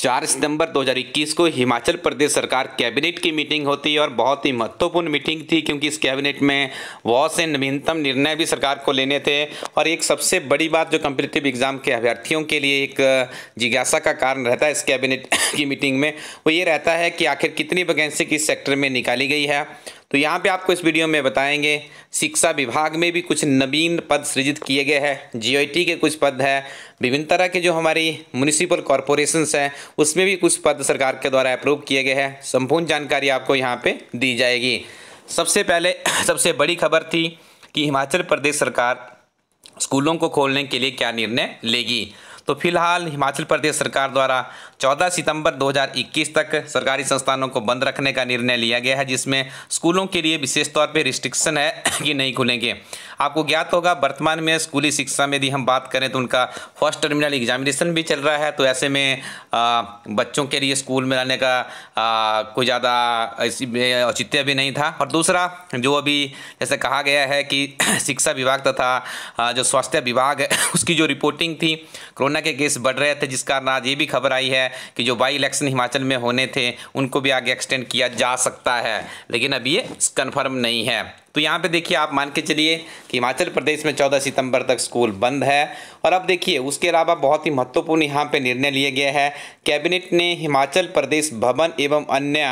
चार सितंबर 2021 को हिमाचल प्रदेश सरकार कैबिनेट की मीटिंग होती है और बहुत ही महत्वपूर्ण मीटिंग थी क्योंकि इस कैबिनेट में बहुत से नवीनतम निर्णय भी सरकार को लेने थे और एक सबसे बड़ी बात जो कम्पिटेटिव एग्जाम के अभ्यर्थियों के लिए एक जिज्ञासा का कारण रहता है इस कैबिनेट की मीटिंग में वो ये रहता है कि आखिर कितनी वैकेंसी किस सेक्टर में निकाली गई है तो यहाँ पे आपको इस वीडियो में बताएंगे शिक्षा विभाग में भी कुछ नवीन पद सृजित किए गए हैं जीओईटी के कुछ पद हैं विभिन्न तरह के जो हमारी म्यूनिसिपल कॉरपोरेशंस हैं उसमें भी कुछ पद सरकार के द्वारा अप्रूव किए गए हैं संपूर्ण जानकारी आपको यहाँ पर दी जाएगी सबसे पहले सबसे बड़ी खबर थी कि हिमाचल प्रदेश सरकार स्कूलों को खोलने के लिए क्या निर्णय लेगी तो फिलहाल हिमाचल प्रदेश सरकार द्वारा 14 सितंबर 2021 तक सरकारी संस्थानों को बंद रखने का निर्णय लिया गया है जिसमें स्कूलों के लिए विशेष तौर पर रिस्ट्रिक्शन है कि नहीं खुलेंगे आपको ज्ञात होगा वर्तमान में स्कूली शिक्षा में यदि हम बात करें तो उनका फर्स्ट टर्मिनल एग्जामिनेशन भी चल रहा है तो ऐसे में आ, बच्चों के लिए स्कूल में रहने का कोई ज़्यादा औचित्य भी नहीं था और दूसरा जो अभी जैसे कहा गया है कि शिक्षा विभाग तथा जो स्वास्थ्य विभाग है उसकी जो रिपोर्टिंग थी कोरोना के केस बढ़ रहे थे जिस कारण आज ये भी खबर आई है कि जो बाई इलेक्शन हिमाचल में होने थे उनको भी आगे एक्सटेंड किया जा सकता है लेकिन अब ये कन्फर्म नहीं है तो यहाँ पे देखिए आप मान के चलिए कि हिमाचल प्रदेश में 14 सितंबर तक स्कूल बंद है और अब देखिए उसके अलावा बहुत ही महत्वपूर्ण यहाँ पे निर्णय लिए गए हैं कैबिनेट ने हिमाचल प्रदेश भवन एवं अन्य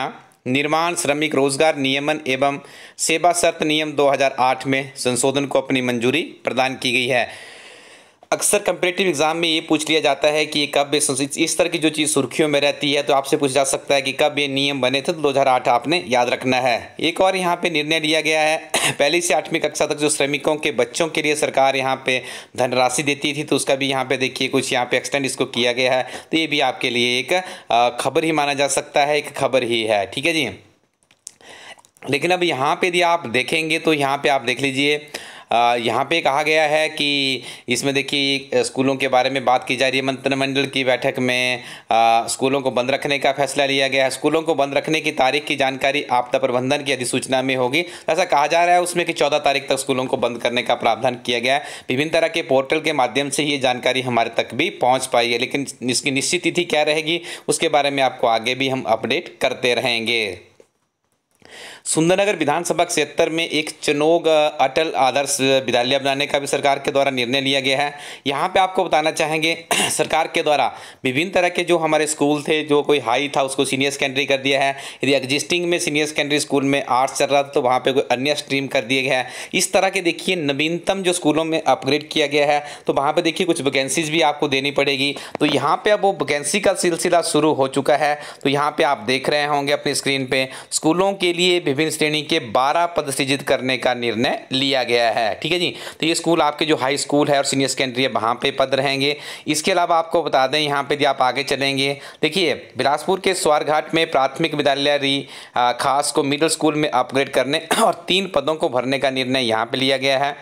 निर्माण श्रमिक रोजगार नियमन एवं सेवा शर्त नियम 2008 में संशोधन को अपनी मंजूरी प्रदान की गई है अक्सर कंपटेटिव एग्ज़ाम में ये पूछ लिया जाता है कि ये कब इस तरह की जो चीज़ सुर्खियों में रहती है तो आपसे पूछा जा सकता है कि कब ये नियम बने थे तो 2008 आपने याद रखना है एक और यहाँ पे निर्णय लिया गया है पहली से आठवीं कक्षा तक जो श्रमिकों के बच्चों के लिए सरकार यहाँ पे धनराशि देती थी तो उसका भी यहाँ पे देखिए कुछ यहाँ पे एक्सटेंड इसको किया गया है तो ये भी आपके लिए एक खबर ही माना जा सकता है एक खबर ही है ठीक है जी लेकिन अब यहाँ पे यदि आप देखेंगे तो यहाँ पे आप देख लीजिए यहाँ पे कहा गया है कि इसमें देखिए स्कूलों के बारे में बात की जा रही है मंत्रिमंडल की बैठक में आ, स्कूलों को बंद रखने का फैसला लिया गया है स्कूलों को बंद रखने की तारीख की जानकारी आपदा प्रबंधन की अधिसूचना में होगी ऐसा कहा जा रहा है उसमें कि चौदह तारीख तक स्कूलों को बंद करने का प्रावधान किया गया है विभिन्न तरह के पोर्टल के माध्यम से ये जानकारी हमारे तक भी पहुँच पाई है लेकिन इसकी निश्चित तिथि क्या रहेगी उसके बारे में आपको आगे भी हम अपडेट करते रहेंगे सुंदरनगर विधानसभा क्षेत्र में एक चनोग अटल आदर्श विद्यालय बनाने का भी सरकार के द्वारा निर्णय लिया गया है यहाँ पे आपको बताना चाहेंगे सरकार के द्वारा विभिन्न तरह के जो हमारे स्कूल थे जो कोई हाई था उसको सीनियर सेकेंडरी कर दिया है यदि एग्जिस्टिंग में सीनियर सेकेंडरी स्कूल में आर्ट्स चल रहा था तो वहाँ पर कोई अन्य स्ट्रीम कर दिया गया है इस तरह के देखिए नवीनतम जो स्कूलों में अपग्रेड किया गया है तो वहाँ पर देखिए कुछ वैकेंसीज भी आपको देनी पड़ेगी तो यहाँ पर अब वो वैकेंसी का सिलसिला शुरू हो चुका है तो यहाँ पर आप देख रहे होंगे अपनी स्क्रीन पर स्कूलों के लिए विभिन्न श्रेणी के 12 पद सृजित करने का निर्णय लिया गया है ठीक है जी तो ये स्कूल आपके जो हाई स्कूल है और सीनियर सेकेंडरी है वहाँ पे पद रहेंगे इसके अलावा आपको बता दें यहाँ पे आप आगे चलेंगे देखिए बिलासपुर के स्वारघाट में प्राथमिक विद्यालय री खास को मिडिल स्कूल में अपग्रेड करने और तीन पदों को भरने का निर्णय यहाँ पर लिया गया है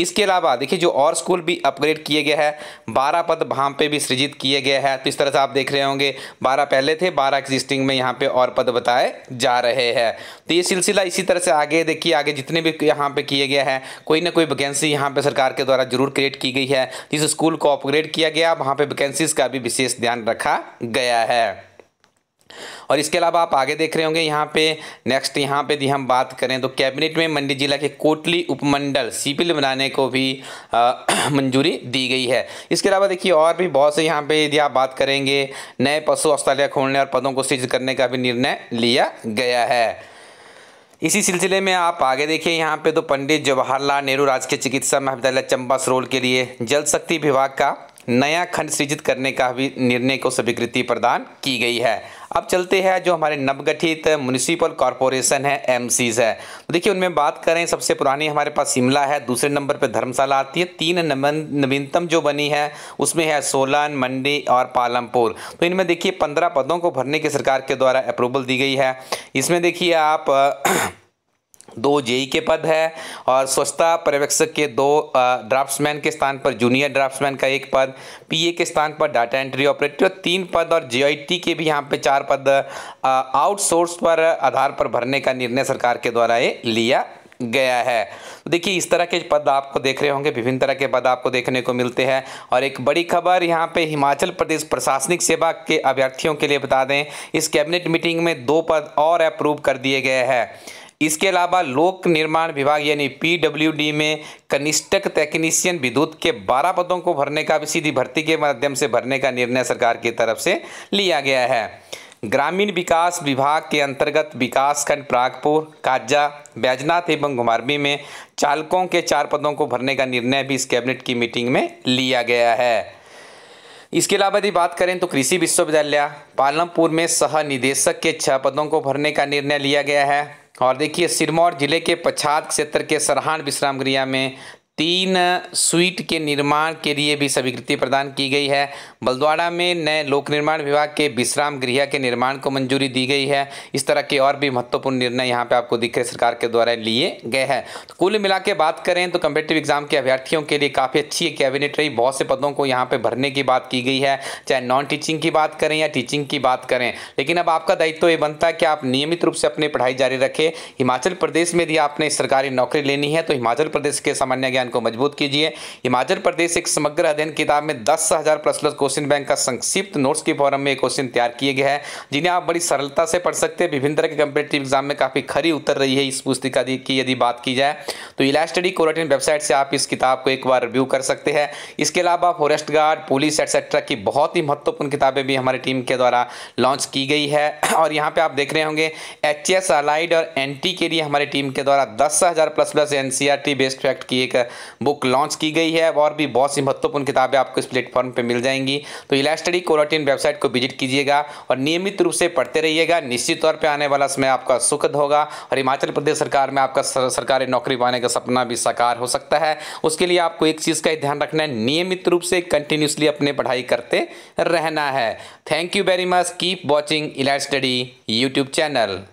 इसके अलावा देखिए जो और स्कूल भी अपग्रेड किए गए हैं बारह पद वहाँ पे भी सृजित किए गए हैं तो इस तरह से आप देख रहे होंगे बारह पहले थे बारह एग्जिस्टिंग में यहाँ पे और पद बताए जा रहे हैं तो ये सिलसिला इसी तरह से आगे देखिए आगे जितने भी यहाँ पे किए गया है कोई ना कोई वैकेंसी यहाँ पे सरकार के द्वारा जरूर क्रिएट की गई है जिस स्कूल को अपग्रेड किया गया वहाँ पे वैकेंसीज का भी विशेष ध्यान रखा गया है और इसके अलावा आप आगे देख रहे होंगे यहाँ पे नेक्स्ट यहाँ पे यदि हम बात करें तो कैबिनेट में मंडी जिला के कोटली उपमंडल सिपिल बनाने को भी मंजूरी दी गई है इसके अलावा देखिए और भी बहुत से यहाँ पे यदि आप बात करेंगे नए पशु अस्पताल खोलने और पदों को सृज करने का भी निर्णय लिया गया है इसी सिलसिले में आप आगे देखिए यहाँ पे तो पंडित जवाहरलाल नेहरू राजकीय चिकित्सा महाविद्यालय चंबा सरोल के लिए जल शक्ति विभाग का नया खंड सृजित करने का भी निर्णय को स्वीकृति प्रदान की गई है अब चलते हैं जो हमारे नवगठित म्यूनिसिपल कॉरपोरेशन है एम है तो देखिए उनमें बात करें सबसे पुरानी हमारे पास शिमला है दूसरे नंबर पर धर्मशाला आती है तीन नवीनतम जो बनी है उसमें है सोलन मंडी और पालमपुर तो इनमें देखिए पंद्रह पदों को भरने की सरकार के द्वारा अप्रूवल दी गई है इसमें देखिए आप दो जेई के पद है और स्वच्छता पर्यवेक्षक के दो ड्राफ्ट्समैन के स्थान पर जूनियर ड्राफ्ट्समैन का एक पद पीए के स्थान पर डाटा एंट्री ऑपरेटर तीन पद और जेआईटी के भी यहाँ पे चार पद आउटसोर्स पर आधार पर भरने का निर्णय सरकार के द्वारा ये लिया गया है तो देखिए इस तरह के पद आपको देख रहे होंगे विभिन्न तरह के पद आपको देखने को मिलते हैं और एक बड़ी खबर यहाँ पे हिमाचल प्रदेश प्रशासनिक सेवा के अभ्यर्थियों के लिए बता दें इस कैबिनेट मीटिंग में दो पद और अप्रूव कर दिए गए हैं इसके अलावा लोक निर्माण विभाग यानी पीडब्ल्यूडी में कनिष्ठक टेक्नीशियन विद्युत के 12 पदों को भरने का भी सीधी भर्ती के माध्यम से भरने का निर्णय सरकार की तरफ से लिया गया है ग्रामीण विकास विभाग के अंतर्गत विकासखंड प्रागपुर काजा बैजनाथ एवं घुमारवी में चालकों के चार पदों को भरने का निर्णय भी इस कैबिनेट की मीटिंग में लिया गया है इसके अलावा यदि बात करें तो कृषि विश्वविद्यालय पालमपुर में सह निदेशक के छह पदों को भरने का निर्णय लिया गया है और देखिए सिरमौर जिले के पछाद क्षेत्र के सरहान विश्राम गृह में तीन स्वीट के निर्माण के लिए भी स्वीकृति प्रदान की गई है बलद्वाड़ा में नए लोक निर्माण विभाग के विश्राम गृह के निर्माण को मंजूरी दी गई है इस तरह के और भी महत्वपूर्ण निर्णय यहाँ पे आपको दिख रहे सरकार के द्वारा लिए गए हैं तो कुल मिला के बात करें तो कम्पिटेटिव एग्जाम के अभ्यर्थियों के लिए काफ़ी अच्छी कैबिनेट रही बहुत से पदों को यहाँ पर भरने की बात की गई है चाहे नॉन टीचिंग की बात करें या टीचिंग की बात करें लेकिन अब आपका दायित्व तो ये बनता है कि आप नियमित रूप से अपनी पढ़ाई जारी रखें हिमाचल प्रदेश में यदि आपने सरकारी नौकरी लेनी है तो हिमाचल प्रदेश के सामान्य ज्ञान अध्ययन को मजबूत कीजिए हिमाचल प्रदेश एक समग्र अध्ययन किताब में दस हज़ार प्लस प्लस क्वेश्चन बैंक का संक्षिप्त नोट्स के फॉरम में क्वेश्चन तैयार किए गए हैं जिन्हें आप बड़ी सरलता से पढ़ सकते हैं विभिन्न तरह के कम्पिटेटिव एग्जाम में काफ़ी खरी उतर रही है इस पुस्तिका की यदि बात की जाए तो इलास्टडी स्टडी कोरटिन वेबसाइट से आप इस किताब को एक बार रिव्यू कर सकते हैं इसके अलावा फॉरेस्ट गार्ड पुलिस एट्सेट्रा की बहुत ही महत्वपूर्ण किताबें भी हमारी टीम के द्वारा लॉन्च की गई है और यहाँ पे आप देख रहे होंगे एच एस अलाइड और एन के लिए हमारी टीम के द्वारा दस हज़ार plus plus N best fact की एक बुक लॉन्च की गई है और भी बहुत सी महत्वपूर्ण किताबें आपको इस प्लेटफॉर्म पर मिल जाएंगी तो इलास्टडी स्टडी वेबसाइट को विजिट कीजिएगा और नियमित रूप से पढ़ते रहिएगा निश्चित तौर पर आने वाला समय आपका सुखद होगा और हिमाचल प्रदेश सरकार में आपका सरकारी नौकरी पाने का सपना भी साकार हो सकता है उसके लिए आपको एक चीज़ का ही ध्यान रखना है नियमित रूप से कंटिन्यूसली अपने पढ़ाई करते रहना है thank you very much keep watching Ela Study YouTube channel